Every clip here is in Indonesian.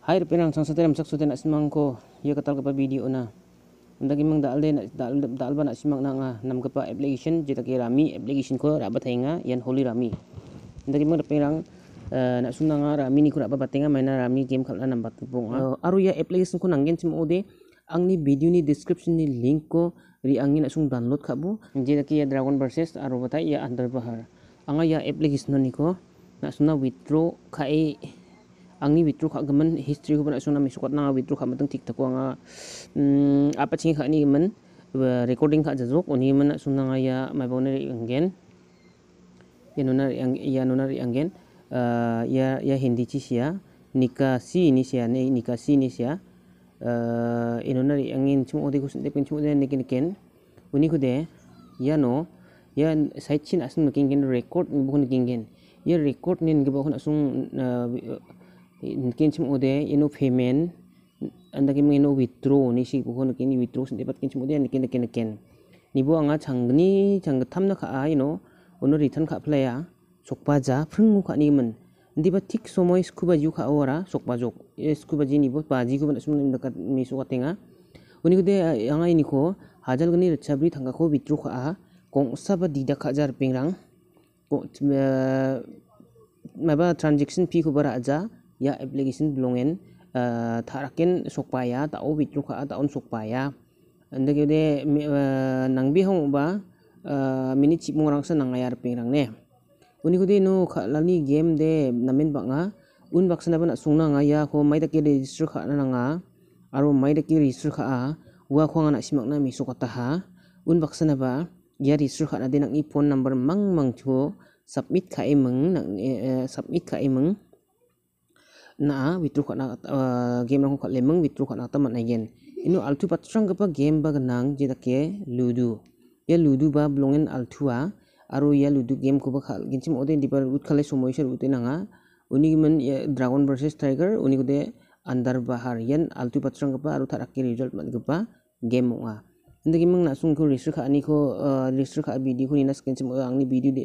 Hai pirang sang satiram saksutin simang semangko. Ia katal ka video na. Undagi mang dalde din at daal ba na simang na nga nam kepak pa application jita kay rami application ko rabat hay nga yan holy rami. Undagi mang pirang eh, na suna nga rami ni ko rabat batenga maina rami game kala nam batupong. Eh, aro ya application ko nanggin simo ode ni video ni description ni link ko ri angin asung download kabu jita kay ya dragon versus aru batay ya under bahar. Anga ya application ni ko na suna withdraw kai angni vitru kha gaman history ko ban asuna mi sukat na vitru kha matang tik takwa nga mm, apa ching kha ni man recording kha jazuk oni man asuna nga ya mai boner angen ya nona ya nona angen ah, ya ya hindi chi sia nikasi ni sia ne nikasi ni sia inona ah, ya angin chung odi ko sinde pin chung de nikin ken uni ko de ya no ya site chin asun making record ni bukun ya record ni ge bukun asung ah, n kinchim ode ino payment anda kim ino withdraw ni si ko ni kin withdraw sin debat kinchim ode ni kin kin kin ni b u anga changni chang thamna kha a ino ono return kha play a sokpa ja phung kha ni man ndiba tik s o m o i s k u b a ju kha ora sokpa jok scuba ji ni bo pa ji ko ban sum n ka mi so ka tenga uni ko de anga ini ko hajal gni chabri thanga ko withdraw kha a kong sab dida kha jar p i n g r a n g ko maba transaction fee ko bara ja ya application belongen uh, eh, tharakin sokpaya ta o withdraw kha ta on sokpaya ande ge de uh, eh, nangbi hong ba uh, mini chipmong rang sa ping pingrang ne uni ko de no game de namen banga un na bana sungna nga ya ko mai daki register kha na nga aro mai daki register kha a wa khong na simak na mi sokata ha un na ba ya register kha na de nang phone number mang mang chu submit kha e mang nang submit kha e mang na witru khona uh, game rang khat lemang witru khona ta man again inu altu patrang gapa game ba nang je dake ludu ya ludu ba blongen altua Aro ya ludu game ko ba khal ginchim ode dipar ut khale somoy sher ut nanga uni man ya dragon versus tiger uni ko de andar bahar yen altu patrang gapa tharak ke result man gapa game nga inda game nang nasung ko research kha ani ko uh, research kha video ko ni na skin sim angni video de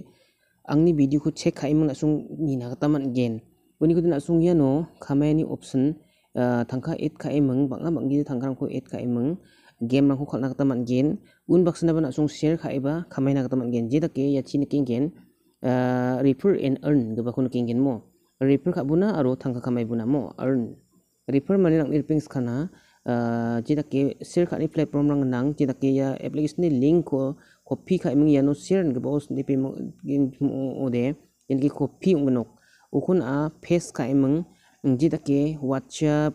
angni video ko check kha imang nasung ni na ta man again uni kudina no, kami ini option uh, tangka et kaeming bang·a tangka tangkarangko et meng, game-rangko kal·na gita man·gen unbaksanaba na·sung share ka·eba gen, jadi tak ya dake keng gen, uh, refer and earn keng gen mo refer buna aro tangka buna mo earn refer mani nang nirpings kana uh, tak dake share ka·ni platform rang nang jadi tak ya aplikasi ni link ko copy ka ya no, share gipao sinde pe ode inki copy ong·gnok ukun a face ka emang ngji dake whatsapp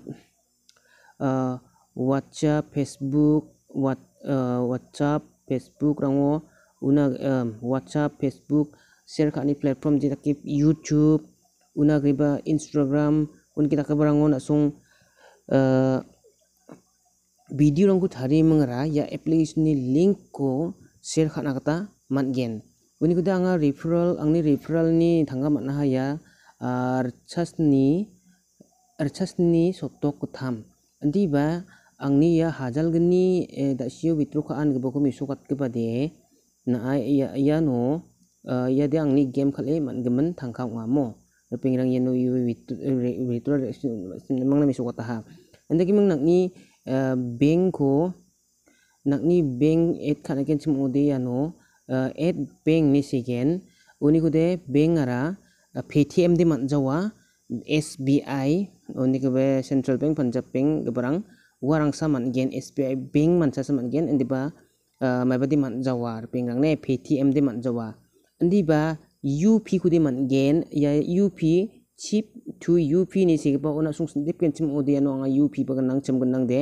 whatsapp facebook what, whatsapp facebook rango una um, whatsapp facebook share ka ni platform ji dake youtube una riba instagram un kita ka barango na song uh, video rangku thari mangra ya application ni link ko share khana kata matgen uni kuda anga referral angni referral ni thanga matna ya arcasni arcasni sokto kutham. andi ba angni ya hajal gini e da siyo bitro ka an gebo ko miso kat keba de na ai ya ya no ya de angni game kal e man geman tangka wa mo lepeng rang yeno yu bitro re mang na miso kat ha andi ki mang ni beng ko nak ni beng et kan agen simo de no et bank ni sigen uni ko de ara PTM di man jawa SBI oni k uh E e central bank p raw n j ैं क प ं k ा ब bank गबरां warang sa man gen SBI bank man sa man gen indi ba mai ba di man jawa ping rang ne PTM di man jawa indi ba UP ku di man gen ya UP chip to UP ni s e ba ona sung sun g dip ken chim odi anwa UP ba gan a n g chim gan nang de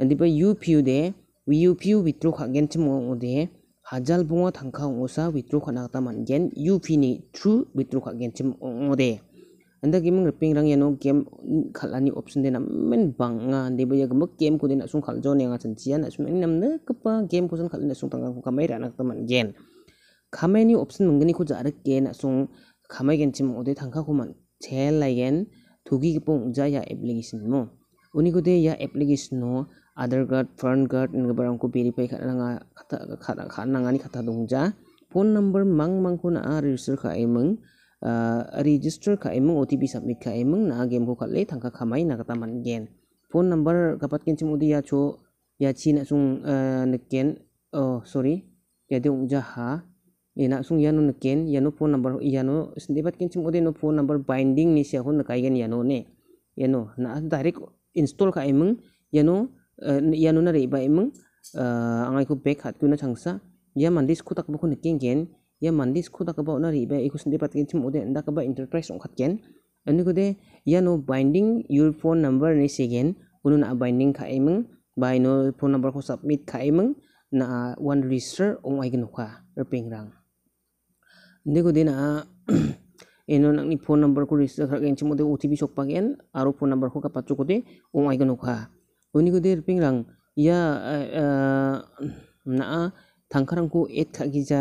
indi ba UP de UP withdraw kha gen chim odi de hajal bunga thangkhang osa withdraw khana ta mangen up ni through withdraw kha gen chim ongode anda game ripping rang yano game khalani option de namen banga de ba yagam game ko de na sung khaljo ne nga chanchia na sung nam ne kapa game ko sun khalne sung tangang ko kamai ranak ta mangen kamai ni option mangani ko jarak ke na sung kamai gen chim ongode thangkha ko man chel lagen thugi gipong ja ya application mo उनीको दे या application हो other card PAN card इनके बारे हमको वेरीफाई खाना खाता खाना ngani dong ja phone number mang mang ko na a register kha emang uh, register kha emang otp submit ka emeng na game ko khatle thangka khamai na kata man gen phone number kapat kin chim udia ya cho ya chi na sung uh, neken oh sorry ya de ungja ha ya na sung yano neken yano phone number yano sendebat ken chim udia no phone number binding ni se hon kai gen yano ne yano na direct install kha emang yano yanuna re ba imung eh, angai ku bag hat kuna changsa ya mandis ku tak bukun kenggen ya mandi ku tak ba unari ba iku sendi patgen tim ode nda ba enterprise ongkat gen ani ku de ya no binding your phone number ni segen unun a binding ka emeng ba ino phone number ko submit ka emeng na one register ong ai gnukha reping rang ni ku de na eno ni phone number ko register ka gen tim ode otp sok pagen aro phone number ko ka patchu ko ong ai gnukha Oni उनीको पिंग्रां ya na ko et ka ka·gija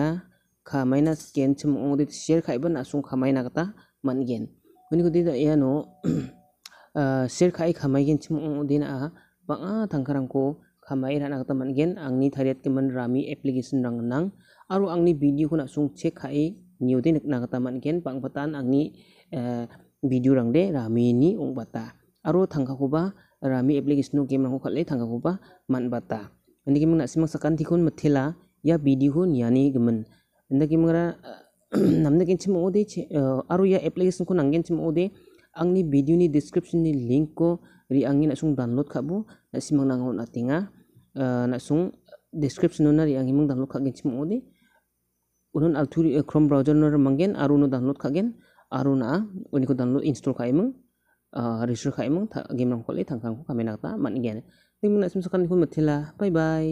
kamaina sken chimong det share kaiba nasung gen. gita man·gen uniko ya no eh, share kai kamaigen chimong dena banga tangkarangko kamai rana gita ang ni tariat keman rami application rang nang aro ni video ko nasung check kai niode nikna gita man·gen ang ni eh, video rang de rami ni bata. aro kuba rami aplikasi nu game kupa man bata. manbata andi kimang simang sakan tikun mathela ya video hun yani gemen anda kimara namanya kin chim ode eh, aru ya application ko nanggen chim ode ang ni video ni description ni link ko ri angin sung download kabu khabu nasimang tinga atinga eh, sung description na ri angin mang download kagen chim ode unun alturi eh, chrome browser nor mangen aru no download kagen, aru na uniko download install kaimeng e uh, rishur kha imung game nang kholi thang kami khu man igen tingmun na sum sakan khu bye bye